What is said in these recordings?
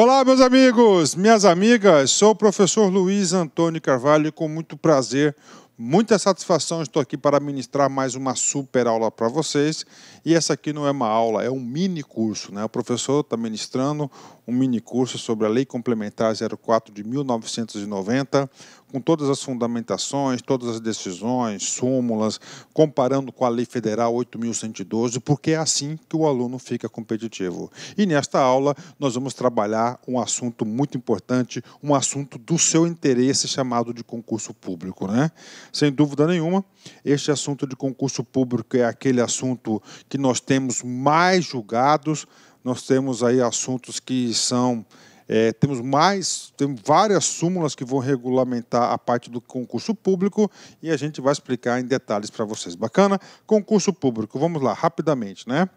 Olá, meus amigos, minhas amigas, sou o professor Luiz Antônio Carvalho e com muito prazer, muita satisfação estou aqui para ministrar mais uma super aula para vocês. E essa aqui não é uma aula, é um mini curso, né? O professor está ministrando um mini curso sobre a Lei Complementar 04 de 1990, com todas as fundamentações, todas as decisões, súmulas, comparando com a Lei Federal 8.112, porque é assim que o aluno fica competitivo. E nesta aula, nós vamos trabalhar um assunto muito importante, um assunto do seu interesse chamado de concurso público. Né? Sem dúvida nenhuma, este assunto de concurso público é aquele assunto que nós temos mais julgados, nós temos aí assuntos que são é, temos mais, tem várias súmulas que vão regulamentar a parte do concurso público e a gente vai explicar em detalhes para vocês. Bacana? Concurso público, vamos lá, rapidamente, né?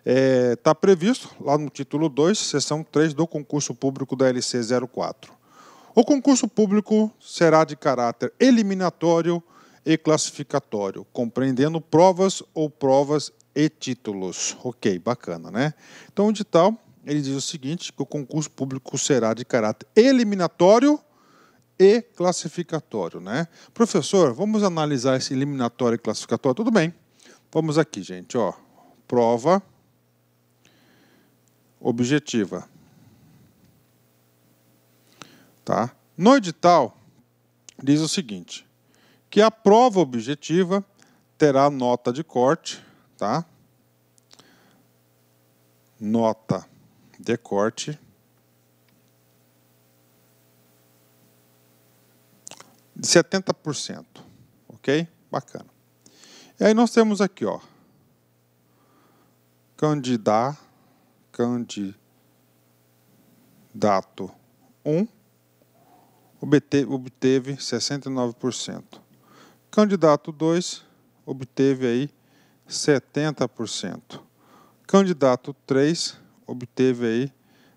Está é, tá previsto lá no título 2, seção 3 do concurso público da LC 04. O concurso público será de caráter eliminatório e classificatório, compreendendo provas ou provas e títulos. Ok, bacana, né? Então, o edital ele diz o seguinte: que o concurso público será de caráter eliminatório e classificatório, né? Professor, vamos analisar esse eliminatório e classificatório. Tudo bem. Vamos aqui, gente, ó. Prova objetiva. Tá? No edital diz o seguinte: que a prova objetiva terá nota de corte, tá? Nota decorte. De 70%, ok? Bacana. E aí nós temos aqui, ó, candidá, candidato 1 obteve, obteve 69%. Candidato 2 obteve aí 70%. Candidato 3 obteve aí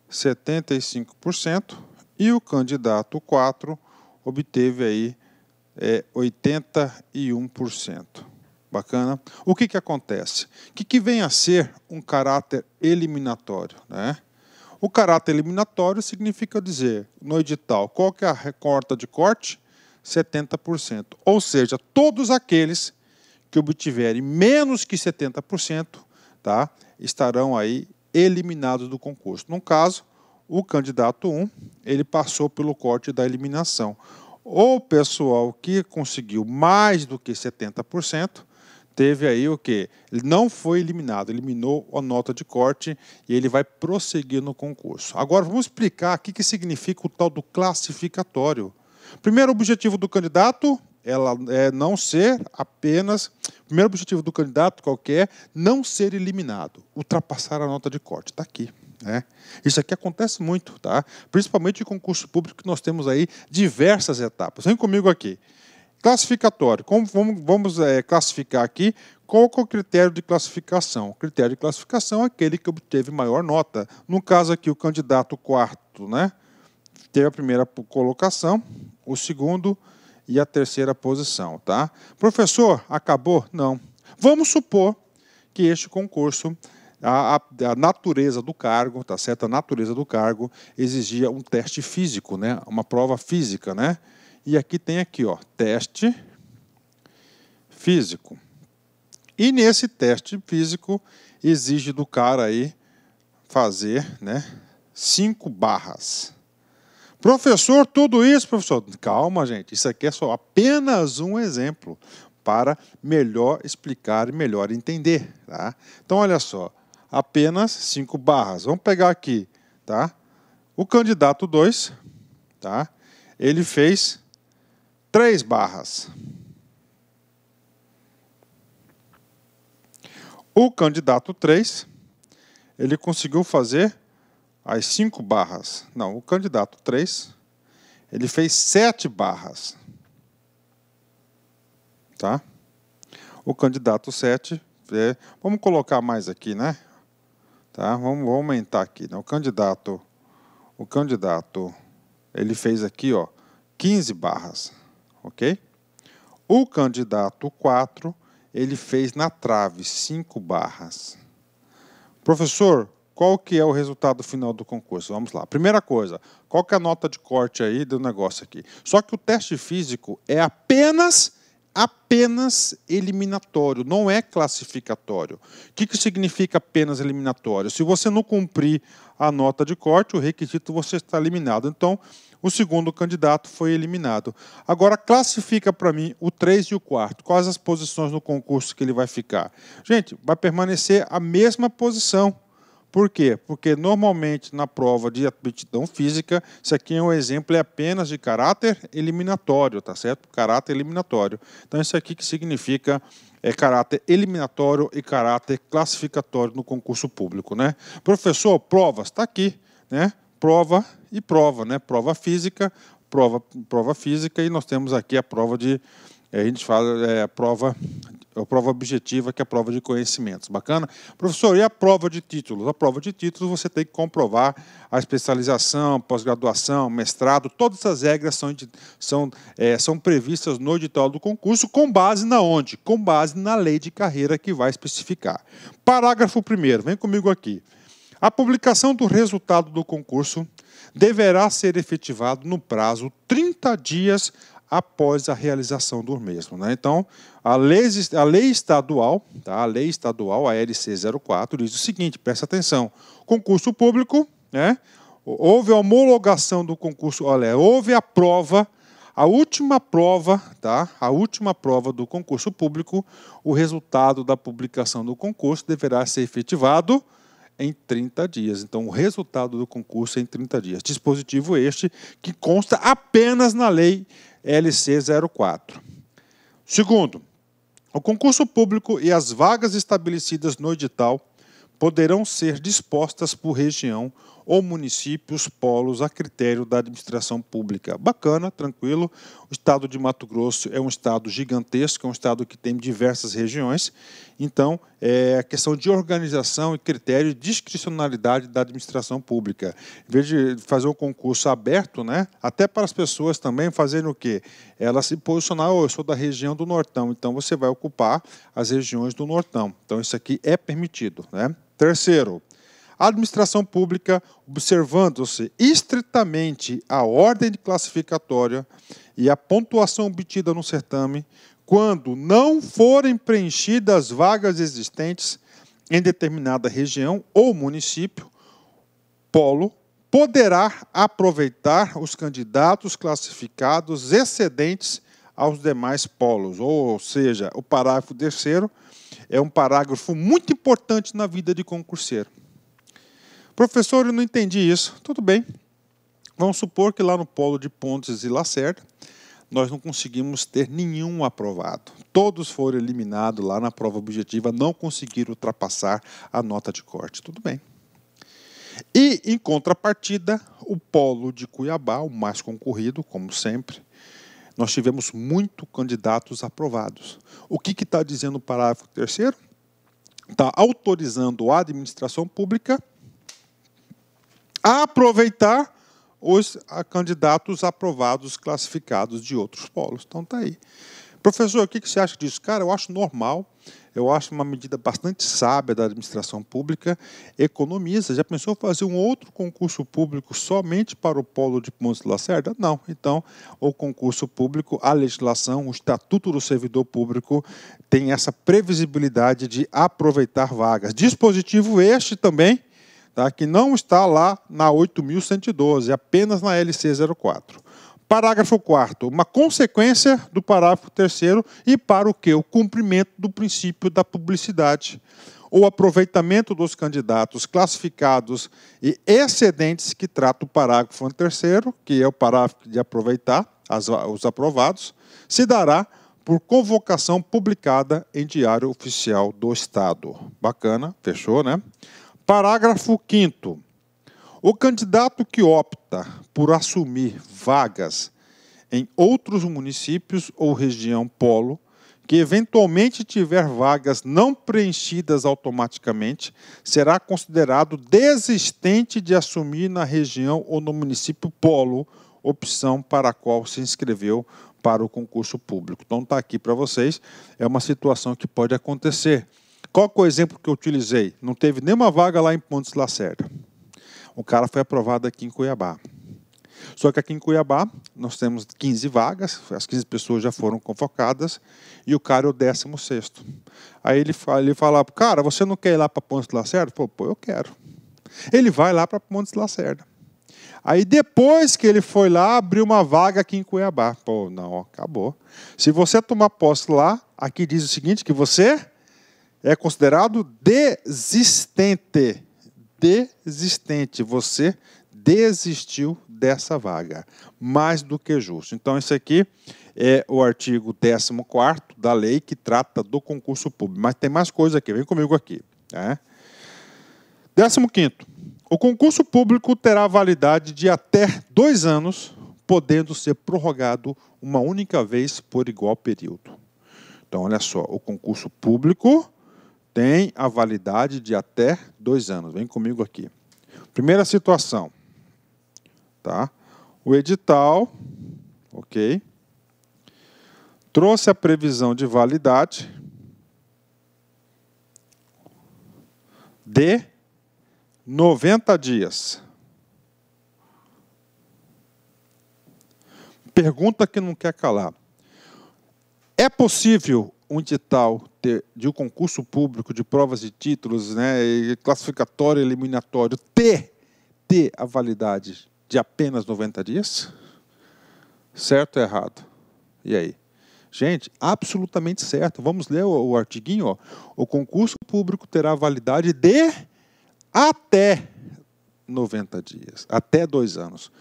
75% e o candidato 4 obteve aí é, 81%. Bacana? O que, que acontece? O que, que vem a ser um caráter eliminatório? Né? O caráter eliminatório significa dizer, no edital, qual que é a recorta de corte? 70%. Ou seja, todos aqueles que obtiverem menos que 70%, tá? Estarão aí eliminados do concurso. No caso, o candidato 1, ele passou pelo corte da eliminação. O pessoal que conseguiu mais do que 70%, teve aí o que? Ele não foi eliminado, eliminou a nota de corte e ele vai prosseguir no concurso. Agora vamos explicar o que, que significa o tal do classificatório. Primeiro objetivo do candidato, ela é não ser apenas. O primeiro objetivo do candidato qualquer não ser eliminado, ultrapassar a nota de corte. Está aqui. Né? Isso aqui acontece muito, tá? principalmente em concurso público, que nós temos aí diversas etapas. Vem comigo aqui. Classificatório. Como vamos, vamos é, classificar aqui? Qual é o critério de classificação? O critério de classificação é aquele que obteve maior nota. No caso aqui, o candidato quarto né, teve a primeira colocação, o segundo e a terceira posição, tá? Professor, acabou? Não. Vamos supor que este concurso a, a, a, natureza do cargo, tá certo? A natureza do cargo exigia um teste físico, né? Uma prova física, né? E aqui tem aqui, ó, teste físico. E nesse teste físico exige do cara aí fazer, né, cinco barras. Professor, tudo isso, professor. Calma, gente. Isso aqui é só apenas um exemplo para melhor explicar e melhor entender. Tá? Então, olha só. Apenas cinco barras. Vamos pegar aqui. Tá? O candidato 2, tá? ele fez três barras. O candidato 3, ele conseguiu fazer as cinco barras. Não, o candidato 3, ele fez sete barras. Tá? O candidato 7, é, vamos colocar mais aqui, né? Tá? Vamos, vamos aumentar aqui. Né? O candidato, o candidato, ele fez aqui, ó, 15 barras, ok? O candidato 4, ele fez na trave 5 barras. Professor, qual que é o resultado final do concurso? Vamos lá. Primeira coisa, qual que é a nota de corte aí do negócio aqui? Só que o teste físico é apenas apenas eliminatório, não é classificatório. O que, que significa apenas eliminatório? Se você não cumprir a nota de corte, o requisito, você está eliminado. Então, o segundo candidato foi eliminado. Agora, classifica para mim o 3 e o 4. Quais as posições no concurso que ele vai ficar? Gente, vai permanecer a mesma posição por quê? Porque normalmente na prova de aptidão física, isso aqui é um exemplo é apenas de caráter eliminatório, tá certo? Caráter eliminatório. Então isso aqui que significa é caráter eliminatório e caráter classificatório no concurso público, né? Professor, provas está aqui, né? Prova e prova, né? Prova física, prova prova física e nós temos aqui a prova de é, a gente fala é, prova é a prova objetiva, que é a prova de conhecimentos. Bacana? Professor, e a prova de títulos? A prova de títulos você tem que comprovar a especialização, pós-graduação, mestrado, todas essas regras são, são, é, são previstas no edital do concurso, com base na onde? Com base na lei de carreira que vai especificar. Parágrafo 1 vem comigo aqui. A publicação do resultado do concurso deverá ser efetivado no prazo 30 dias após a realização do mesmo. Né? Então, a lei, a lei estadual, tá? a lei estadual, a LC 04, diz o seguinte, presta atenção, concurso público, né? houve a homologação do concurso, olha, houve a prova, a última prova, tá? a última prova do concurso público, o resultado da publicação do concurso deverá ser efetivado em 30 dias. Então, o resultado do concurso é em 30 dias. Dispositivo este que consta apenas na lei LC04. Segundo, o concurso público e as vagas estabelecidas no edital poderão ser dispostas por região ou municípios polos a critério da administração pública. Bacana, tranquilo. O estado de Mato Grosso é um estado gigantesco, é um estado que tem diversas regiões. Então, é a questão de organização e critério de discricionalidade da administração pública. Em vez de fazer um concurso aberto, né, até para as pessoas também fazerem o quê? Elas se posicionar, oh, eu sou da região do Nortão, então você vai ocupar as regiões do Nortão. Então, isso aqui é permitido. Né? Terceiro, a administração pública, observando-se estritamente a ordem classificatória e a pontuação obtida no certame, quando não forem preenchidas vagas existentes em determinada região ou município, polo, poderá aproveitar os candidatos classificados excedentes aos demais polos. Ou seja, o parágrafo terceiro é um parágrafo muito importante na vida de concurseiro. Professor, eu não entendi isso. Tudo bem. Vamos supor que lá no polo de Pontes e Lacerda, nós não conseguimos ter nenhum aprovado. Todos foram eliminados lá na prova objetiva, não conseguiram ultrapassar a nota de corte. Tudo bem. E, em contrapartida, o polo de Cuiabá, o mais concorrido, como sempre, nós tivemos muito candidatos aprovados. O que está dizendo o parágrafo terceiro? Está autorizando a administração pública aproveitar os ah, candidatos aprovados, classificados de outros polos. Então está aí. Professor, o que você acha disso? Cara, eu acho normal, eu acho uma medida bastante sábia da administração pública, economiza. Já pensou fazer um outro concurso público somente para o polo de Pontes de Lacerda? Não. Então, o concurso público, a legislação, o Estatuto do Servidor Público tem essa previsibilidade de aproveitar vagas. Dispositivo este também tá? que não está lá na 8.112, apenas na LC04. Parágrafo 4 uma consequência do parágrafo 3 e para o que? O cumprimento do princípio da publicidade. O aproveitamento dos candidatos classificados e excedentes que trata o parágrafo 3 que é o parágrafo de aproveitar as, os aprovados, se dará por convocação publicada em Diário Oficial do Estado. Bacana, fechou, né? Parágrafo 5. O candidato que opta por assumir vagas em outros municípios ou região polo que eventualmente tiver vagas não preenchidas automaticamente será considerado desistente de assumir na região ou no município polo opção para a qual se inscreveu para o concurso público. Então está aqui para vocês, é uma situação que pode acontecer. Qual é o exemplo que eu utilizei? Não teve nenhuma vaga lá em Pontes Lacerda. O cara foi aprovado aqui em Cuiabá. Só que aqui em Cuiabá nós temos 15 vagas, as 15 pessoas já foram convocadas e o cara é o 16. Aí ele fala, ele fala cara, você não quer ir lá para Pontes Lacerda? Pô, pô, eu quero. Ele vai lá para Pontes Lacerda. Aí depois que ele foi lá, abriu uma vaga aqui em Cuiabá. Pô, não, acabou. Se você tomar posse lá, aqui diz o seguinte, que você é considerado desistente. Desistente. Você desistiu dessa vaga. Mais do que justo. Então, isso aqui é o artigo 14 da lei que trata do concurso público. Mas tem mais coisa aqui, vem comigo aqui. Né? 15. O concurso público terá validade de até dois anos, podendo ser prorrogado uma única vez por igual período. Então, olha só, o concurso público tem a validade de até dois anos. Vem comigo aqui. Primeira situação, tá? O edital, ok, trouxe a previsão de validade de 90 dias. Pergunta que não quer calar. É possível um edital de um concurso público de provas e títulos, né, classificatório eliminatório, ter, ter a validade de apenas 90 dias? Certo ou errado? E aí? Gente, absolutamente certo. Vamos ler o, o artiguinho. Ó. O concurso público terá validade de até 90 dias, até dois anos.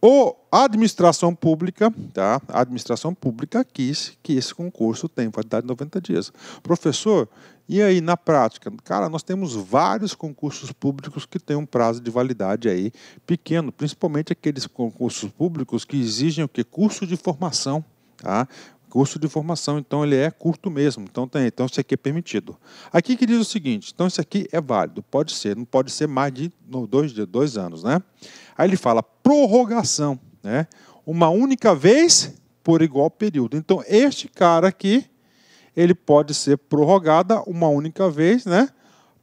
O a administração pública, tá? A administração pública quis que esse concurso tenha validade de 90 dias. Professor, e aí na prática? Cara, nós temos vários concursos públicos que têm um prazo de validade aí pequeno, principalmente aqueles concursos públicos que exigem o que curso de formação, tá? curso de formação, então ele é curto mesmo, então tem, então isso aqui é permitido. Aqui que diz o seguinte, então isso aqui é válido, pode ser, não pode ser mais de dois, dois anos, né? Aí ele fala prorrogação, né? Uma única vez por igual período. Então, este cara aqui, ele pode ser prorrogada uma única vez, né?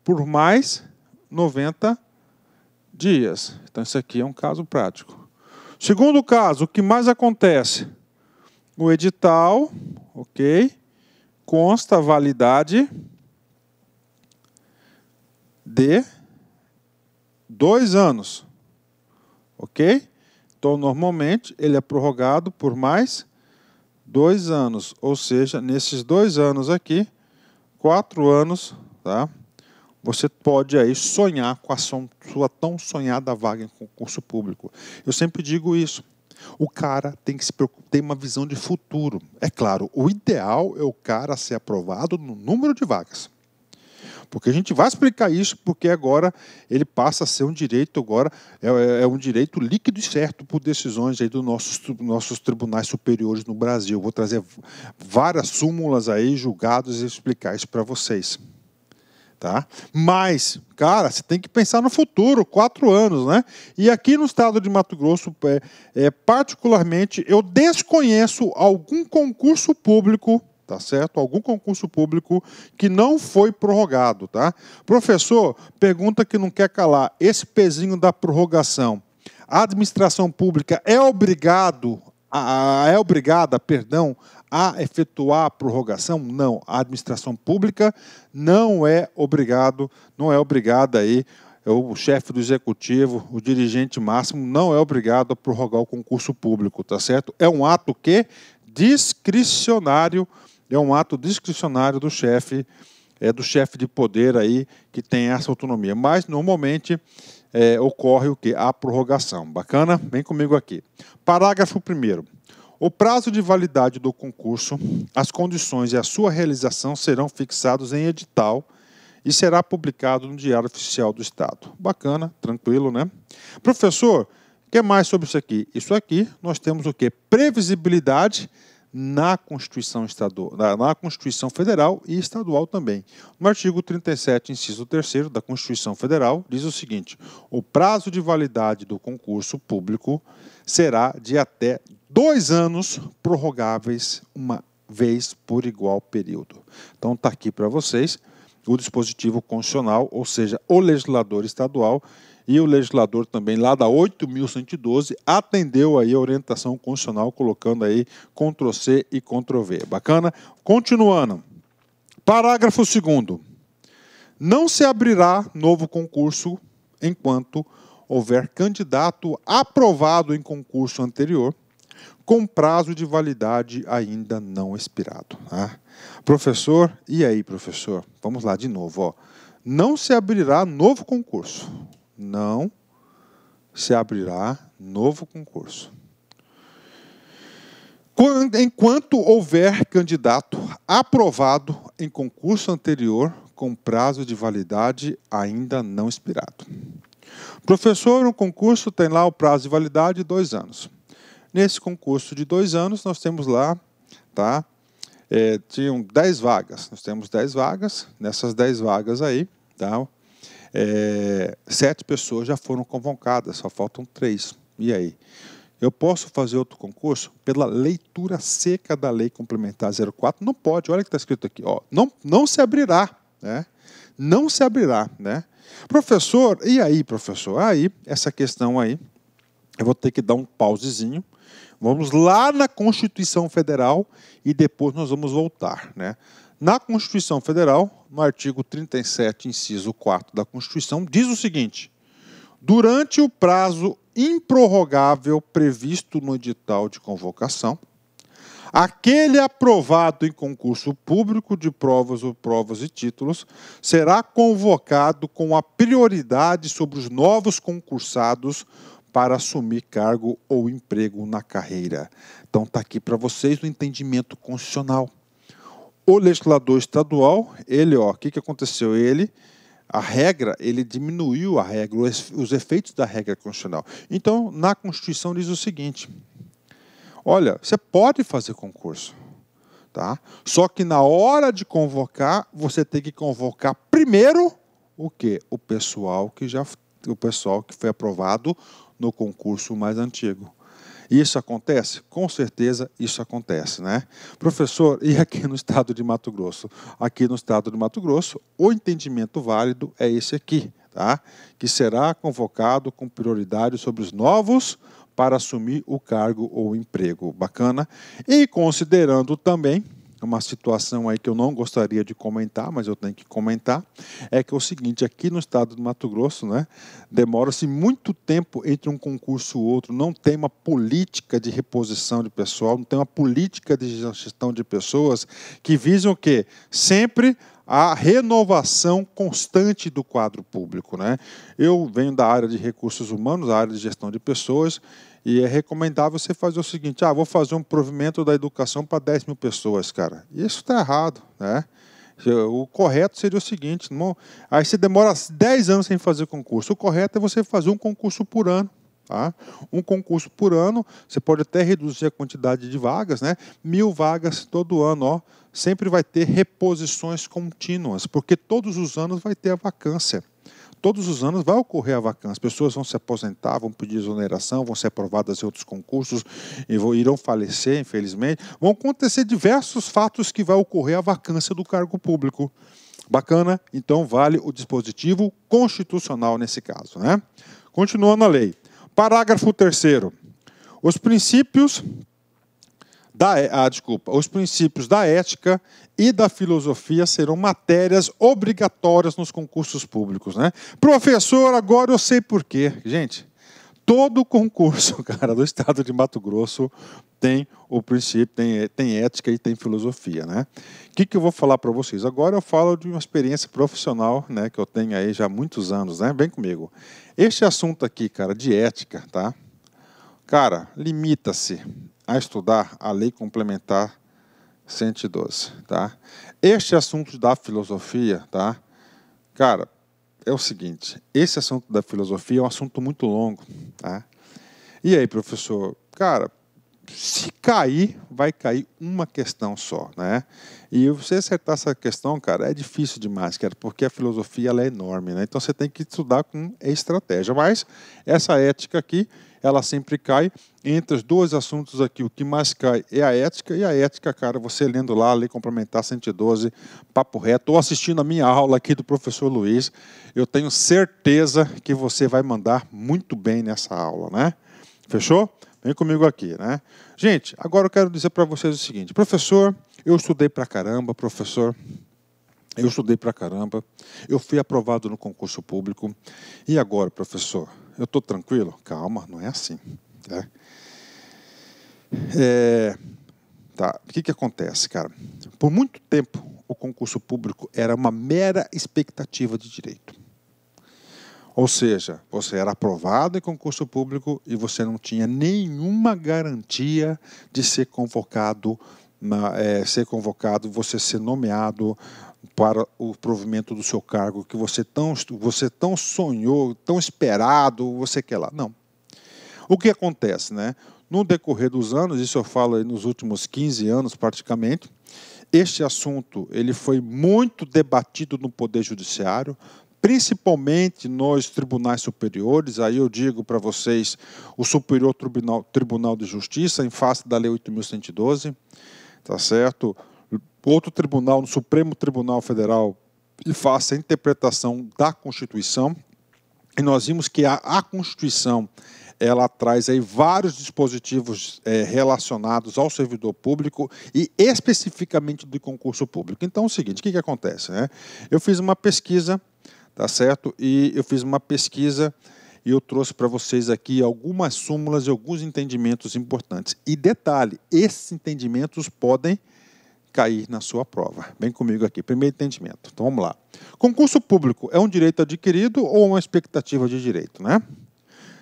Por mais 90 dias. Então, isso aqui é um caso prático. Segundo caso, o que mais acontece? O edital, ok? Consta a validade de dois anos ok? Então, normalmente, ele é prorrogado por mais dois anos, ou seja, nesses dois anos aqui, quatro anos, tá? Você pode aí sonhar com a sua tão sonhada vaga em concurso público. Eu sempre digo isso. O cara tem que se preocupar, tem uma visão de futuro. É claro, o ideal é o cara ser aprovado no número de vagas. Porque a gente vai explicar isso, porque agora ele passa a ser um direito agora, é, é, é um direito líquido e certo por decisões aí dos nossos, nossos tribunais superiores no Brasil. Vou trazer várias súmulas aí, julgados e explicar isso para vocês. Tá? Mas, cara, você tem que pensar no futuro, quatro anos, né? E aqui no estado de Mato Grosso, é, é particularmente, eu desconheço algum concurso público tá certo? Algum concurso público que não foi prorrogado, tá? Professor, pergunta que não quer calar, esse pezinho da prorrogação. A administração pública é obrigado a, a, é obrigada, perdão, a efetuar a prorrogação? Não, a administração pública não é obrigado, não é obrigada aí é o chefe do executivo, o dirigente máximo não é obrigado a prorrogar o concurso público, tá certo? É um ato que discricionário é um ato discricionário do chefe, é, do chefe de poder aí que tem essa autonomia. Mas normalmente é, ocorre o que? A prorrogação. Bacana? Vem comigo aqui. Parágrafo 1 o prazo de validade do concurso, as condições e a sua realização serão fixados em edital e será publicado no Diário Oficial do Estado. Bacana, tranquilo, né? Professor, o que mais sobre isso aqui? Isso aqui nós temos o que? Previsibilidade na Constituição, estadual, na, na, Constituição Federal e Estadual também. No artigo 37, inciso 3 da Constituição Federal, diz o seguinte: o prazo de validade do concurso público será de até dois anos prorrogáveis uma vez por igual período. Então está aqui para vocês o dispositivo constitucional, ou seja, o legislador estadual e o legislador também, lá da 8.112, atendeu aí a orientação constitucional, colocando aí Ctrl-C e Ctrl-V. Bacana? Continuando. Parágrafo 2 Não se abrirá novo concurso enquanto houver candidato aprovado em concurso anterior com prazo de validade ainda não expirado. Tá? Professor, e aí, professor? Vamos lá de novo. Ó. Não se abrirá novo concurso não se abrirá novo concurso. Enquanto houver candidato aprovado em concurso anterior com prazo de validade ainda não expirado. Professor, no concurso tem lá o prazo de validade de dois anos. Nesse concurso de dois anos, nós temos lá, tá? É, tinham 10 vagas. Nós temos 10 vagas. Nessas 10 vagas aí, tá? é, sete pessoas já foram convocadas, só faltam três. E aí? Eu posso fazer outro concurso pela leitura seca da Lei Complementar 04? Não pode, olha o que está escrito aqui. Ó, não, não se abrirá, né? Não se abrirá, né? Professor, e aí, professor? Aí, essa questão aí, eu vou ter que dar um pausezinho. Vamos lá na Constituição Federal e depois nós vamos voltar, né? Na Constituição Federal, no artigo 37, inciso 4 da Constituição, diz o seguinte: durante o prazo improrrogável previsto no edital de convocação, aquele aprovado em concurso público de provas ou provas e títulos será convocado com a prioridade sobre os novos concursados para assumir cargo ou emprego na carreira. Então está aqui para vocês o entendimento constitucional o legislador estadual, ele, ó, o que, que aconteceu? Ele, a regra, ele diminuiu a regra, os efeitos da regra constitucional. Então, na Constituição diz o seguinte: olha, você pode fazer concurso, tá? Só que na hora de convocar, você tem que convocar primeiro o que? O pessoal que já o pessoal que foi aprovado no concurso mais antigo. Isso acontece? Com certeza isso acontece, né? Professor, e aqui no estado de Mato Grosso? Aqui no estado de Mato Grosso, o entendimento válido é esse aqui, tá? Que será convocado com prioridade sobre os novos para assumir o cargo ou emprego. Bacana? E considerando também uma situação aí que eu não gostaria de comentar, mas eu tenho que comentar, é que é o seguinte, aqui no estado do Mato Grosso, né, demora-se muito tempo entre um concurso e outro, não tem uma política de reposição de pessoal, não tem uma política de gestão de pessoas que visam o quê? Sempre a renovação constante do quadro público. Né? Eu venho da área de recursos humanos, da área de gestão de pessoas, e é recomendável você fazer o seguinte: ah, vou fazer um provimento da educação para 10 mil pessoas, cara. Isso está errado, né? O correto seria o seguinte: não, aí você demora 10 anos sem fazer concurso. O correto é você fazer um concurso por ano. Tá? Um concurso por ano, você pode até reduzir a quantidade de vagas, né? mil vagas todo ano. Ó. Sempre vai ter reposições contínuas, porque todos os anos vai ter a vacância todos os anos vai ocorrer a vacância. As pessoas vão se aposentar, vão pedir exoneração, vão ser aprovadas em outros concursos, e vão, irão falecer, infelizmente. Vão acontecer diversos fatos que vai ocorrer a vacância do cargo público. Bacana? Então vale o dispositivo constitucional nesse caso. Né? Continuando a lei. Parágrafo 3 Os princípios da é, ah, desculpa, os princípios da ética e da filosofia serão matérias obrigatórias nos concursos públicos, né? Professor, agora eu sei por quê. Gente, todo concurso, cara, do estado de Mato Grosso tem o princípio, tem, é, tem ética e tem filosofia, né? O que, que eu vou falar para vocês? Agora eu falo de uma experiência profissional, né, que eu tenho aí já há muitos anos, né? Vem comigo. Este assunto aqui, cara, de ética, tá? Cara, limita-se a estudar a Lei Complementar 112, tá? Este assunto da filosofia, tá? Cara, é o seguinte, esse assunto da filosofia é um assunto muito longo, tá? E aí, professor, cara, se cair, vai cair uma questão só, né? E você acertar essa questão, cara, é difícil demais, cara, porque a filosofia ela é enorme, né? Então você tem que estudar com estratégia. Mas essa ética aqui ela sempre cai. Entre os dois assuntos aqui, o que mais cai é a ética. E a ética, cara, você lendo lá, lei complementar 112, papo reto, ou assistindo a minha aula aqui do professor Luiz, eu tenho certeza que você vai mandar muito bem nessa aula, né? Fechou? Vem comigo aqui, né? Gente, agora eu quero dizer para vocês o seguinte: professor, eu estudei para caramba, professor, eu estudei pra caramba, eu fui aprovado no concurso público. E agora, professor? Eu estou tranquilo? Calma, não é assim. Né? É, tá. O que, que acontece, cara? Por muito tempo, o concurso público era uma mera expectativa de direito. Ou seja, você era aprovado em concurso público e você não tinha nenhuma garantia de ser convocado na, é, ser convocado, você ser nomeado, para o provimento do seu cargo que você tão, você tão sonhou, tão esperado, você quer lá. Não. O que acontece, né? No decorrer dos anos, isso eu falo nos últimos 15 anos praticamente, este assunto ele foi muito debatido no Poder Judiciário, principalmente nos tribunais superiores. Aí eu digo para vocês o Superior Tribunal, Tribunal de Justiça, em face da Lei 8.112, tá certo? outro tribunal, no Supremo Tribunal Federal, e faça a interpretação da Constituição. E nós vimos que a, a Constituição ela traz aí vários dispositivos é, relacionados ao servidor público e especificamente do concurso público. Então é o seguinte, o que, que acontece? Né? Eu fiz uma pesquisa, tá certo? E eu fiz uma pesquisa e eu trouxe para vocês aqui algumas súmulas e alguns entendimentos importantes. E detalhe, esses entendimentos podem cair na sua prova. Vem comigo aqui, primeiro entendimento. Então vamos lá. Concurso público é um direito adquirido ou uma expectativa de direito, né?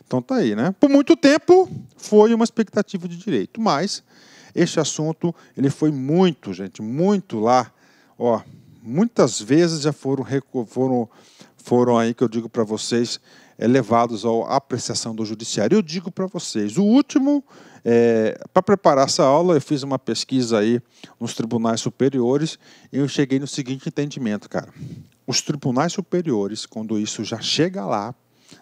Então tá aí, né? Por muito tempo foi uma expectativa de direito, mas este assunto ele foi muito, gente, muito lá, ó, muitas vezes já foram foram foram aí que eu digo para vocês é, levados à apreciação do judiciário. Eu digo para vocês, o último é, Para preparar essa aula, eu fiz uma pesquisa aí nos tribunais superiores e eu cheguei no seguinte entendimento, cara. Os tribunais superiores, quando isso já chega lá,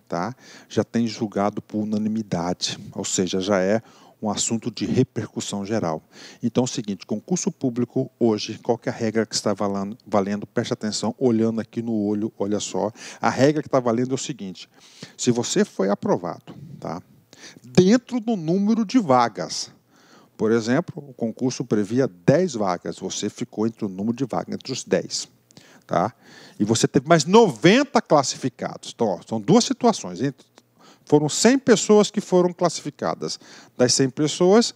tá, já tem julgado por unanimidade, ou seja, já é um assunto de repercussão geral. Então é o seguinte, concurso público hoje, qual é a regra que está valendo, valendo? Preste atenção, olhando aqui no olho, olha só. A regra que está valendo é o seguinte, se você foi aprovado, tá? dentro do número de vagas. Por exemplo, o concurso previa 10 vagas, você ficou entre o número de vagas, entre os 10. Tá? E você teve mais 90 classificados. Então, ó, são duas situações. Foram 100 pessoas que foram classificadas. Das 100 pessoas,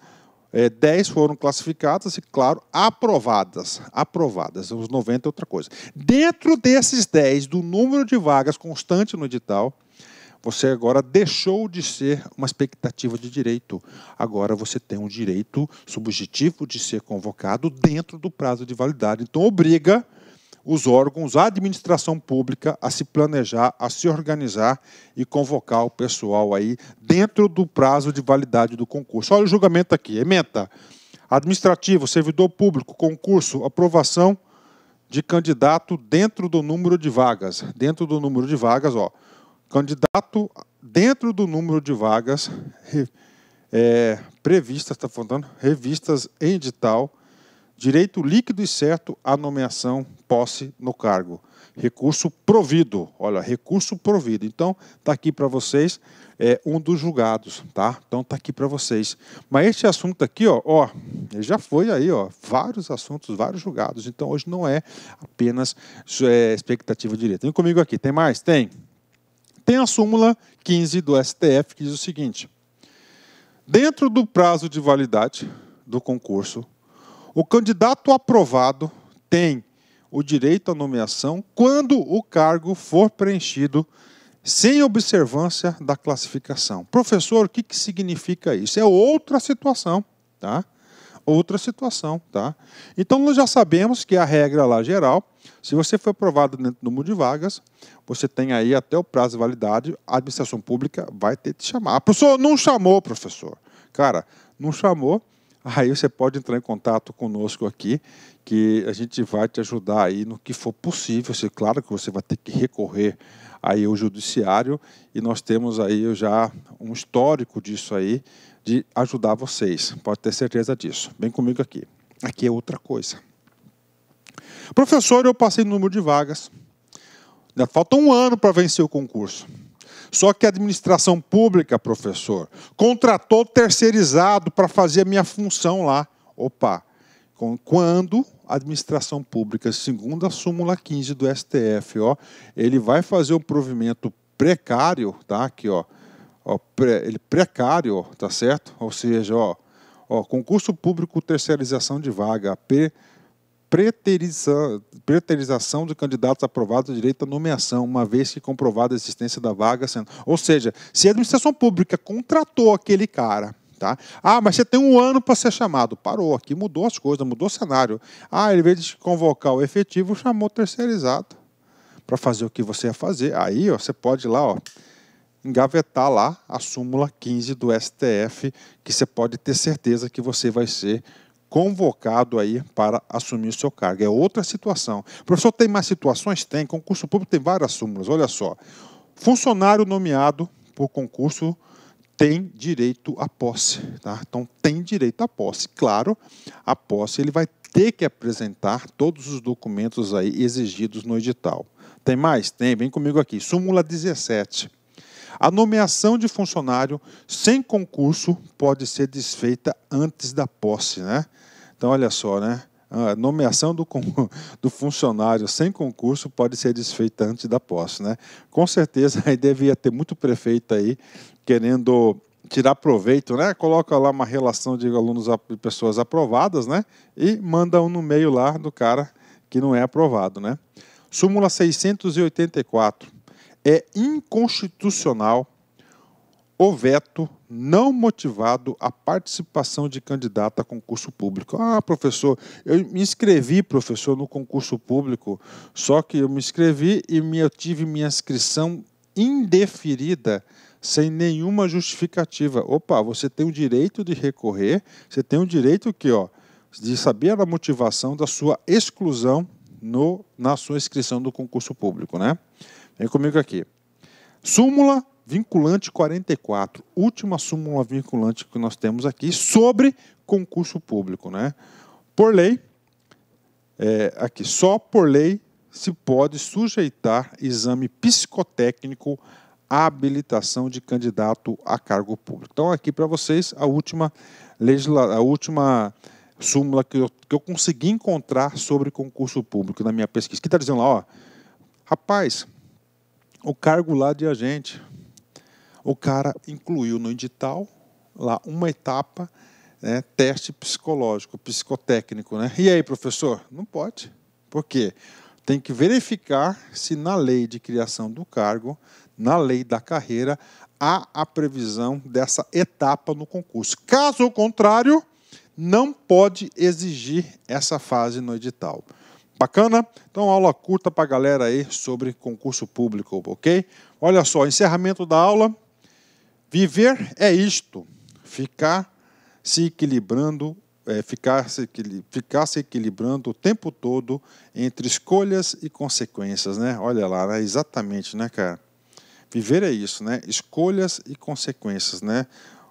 é, 10 foram classificadas e, claro, aprovadas. Aprovadas, os 90 é outra coisa. Dentro desses 10, do número de vagas constante no edital, você agora deixou de ser uma expectativa de direito. Agora você tem um direito subjetivo de ser convocado dentro do prazo de validade. Então, obriga os órgãos, a administração pública a se planejar, a se organizar e convocar o pessoal aí dentro do prazo de validade do concurso. Olha o julgamento aqui, emenda. Administrativo, servidor público, concurso, aprovação de candidato dentro do número de vagas. Dentro do número de vagas, ó candidato dentro do número de vagas é, previstas, está faltando, revistas em edital, direito líquido e certo à nomeação, posse no cargo. Recurso provido, olha, recurso provido. Então, está aqui para vocês é, um dos julgados, tá? Então, está aqui para vocês. Mas este assunto aqui, ó, ó, já foi aí, ó, vários assuntos, vários julgados. Então, hoje não é apenas é, expectativa direita. Vem comigo aqui, tem mais? Tem. Tem a súmula 15 do STF que diz o seguinte: dentro do prazo de validade do concurso, o candidato aprovado tem o direito à nomeação quando o cargo for preenchido sem observância da classificação. Professor, o que, que significa isso? É outra situação, tá? outra situação. Tá? Então, nós já sabemos que a regra lá geral, se você foi aprovado dentro do mundo de vagas, você tem aí até o prazo de validade, a administração pública vai ter que te chamar. A professor, não chamou, professor. Cara, não chamou, aí você pode entrar em contato conosco aqui, que a gente vai te ajudar aí no que for possível. Você, claro que você vai ter que recorrer aí ao judiciário e nós temos aí já um histórico disso aí, de ajudar vocês. Pode ter certeza disso. Vem comigo aqui. Aqui é outra coisa. Professor, eu passei no número de vagas. Ainda falta um ano para vencer o concurso. Só que a administração pública, professor, contratou terceirizado para fazer a minha função lá. Opa! Quando a administração pública, segundo a súmula 15 do STF, ó, ele vai fazer um provimento precário, tá? Aqui, ó, ó, pré, ele precário, ó, tá certo? Ou seja, ó, ó, concurso público terceirização de vaga, preterização de candidatos aprovados direito à nomeação, uma vez que comprovada a existência da vaga. Sendo, ou seja, se a administração pública contratou aquele cara Tá? Ah, mas você tem um ano para ser chamado. Parou, aqui mudou as coisas, mudou o cenário. Ah, ele veio de convocar o efetivo, chamou o terceirizado para fazer o que você ia fazer. Aí ó, você pode ir lá, ó, engavetar lá a súmula 15 do STF, que você pode ter certeza que você vai ser convocado aí para assumir o seu cargo. É outra situação. O professor, tem mais situações? Tem. Concurso público tem várias súmulas. Olha só. Funcionário nomeado por concurso tem direito à posse. Tá? Então, tem direito à posse. Claro, a posse ele vai ter que apresentar todos os documentos aí exigidos no edital. Tem mais? Tem, vem comigo aqui. Súmula 17. A nomeação de funcionário sem concurso pode ser desfeita antes da posse, né? Então, olha só, né? A nomeação do, do funcionário sem concurso pode ser desfeita antes da posse, né? Com certeza, aí devia ter muito prefeito aí querendo tirar proveito, né? Coloca lá uma relação de alunos e pessoas aprovadas, né? E manda um no meio lá do cara que não é aprovado, né? Súmula 684 é inconstitucional o veto não motivado à participação de candidato a concurso público. Ah, professor, eu me inscrevi, professor, no concurso público, só que eu me inscrevi e eu tive minha inscrição indeferida, sem nenhuma justificativa. Opa, você tem o direito de recorrer, você tem o direito que, ó, de saber a motivação da sua exclusão no, na sua inscrição do concurso público, né? Vem comigo aqui. Súmula vinculante 44, última súmula vinculante que nós temos aqui sobre concurso público, né? Por lei, é, aqui só por lei se pode sujeitar exame psicotécnico à habilitação de candidato a cargo público. Então aqui para vocês a última legisla a última súmula que eu, que eu consegui encontrar sobre concurso público na minha pesquisa. Que está dizendo lá, ó, rapaz, o cargo lá de agente. O cara incluiu no edital lá uma etapa, né, teste psicológico, psicotécnico. Né? E aí, professor? Não pode. Por quê? Tem que verificar se na lei de criação do cargo, na lei da carreira, há a previsão dessa etapa no concurso. Caso contrário, não pode exigir essa fase no edital. Bacana? Então, aula curta para a galera aí sobre concurso público, ok? Olha só, encerramento da aula. Viver é isto: ficar se equilibrando, é, ficar, se ficar se equilibrando o tempo todo entre escolhas e consequências, né? Olha lá, né? exatamente, né, cara? Viver é isso, né? Escolhas e consequências, né?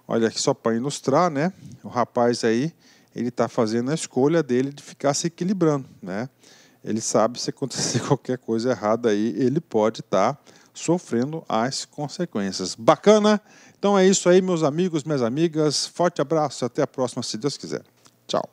Olha aqui só para ilustrar, né? O rapaz aí, ele está fazendo a escolha dele de ficar se equilibrando, né? ele sabe se acontecer qualquer coisa errada aí, ele pode estar tá sofrendo as consequências. Bacana? Então é isso aí, meus amigos, minhas amigas. Forte abraço e até a próxima, se Deus quiser. Tchau.